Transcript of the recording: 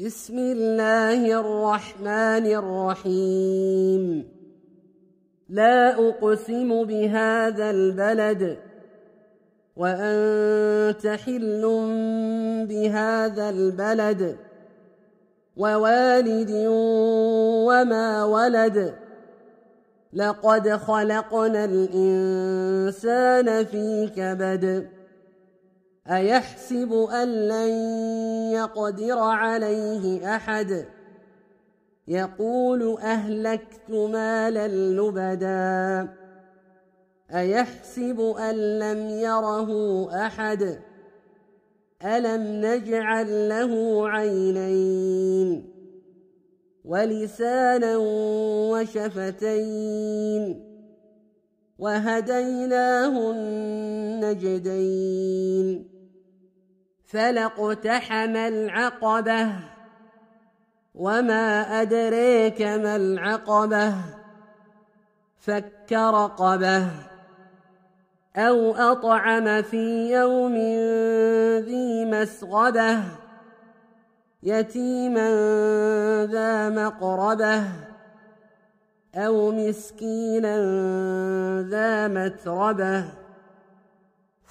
بسم الله الرحمن الرحيم لا أقسم بهذا البلد وأنت حل بهذا البلد ووالد وما ولد لقد خلقنا الإنسان في كبد أيحسب أن لن يقدر عليه أحد يقول أهلكت مالا لبدا أيحسب أن لم يره أحد ألم نجعل له عينين ولسانا وشفتين وهديناه النجدين فلاقتحم العقبة وما أدريك ما العقبة فك رقبة أو أطعم في يوم ذي مسغبة يتيما ذا مقربة أو مسكينا ذا متربه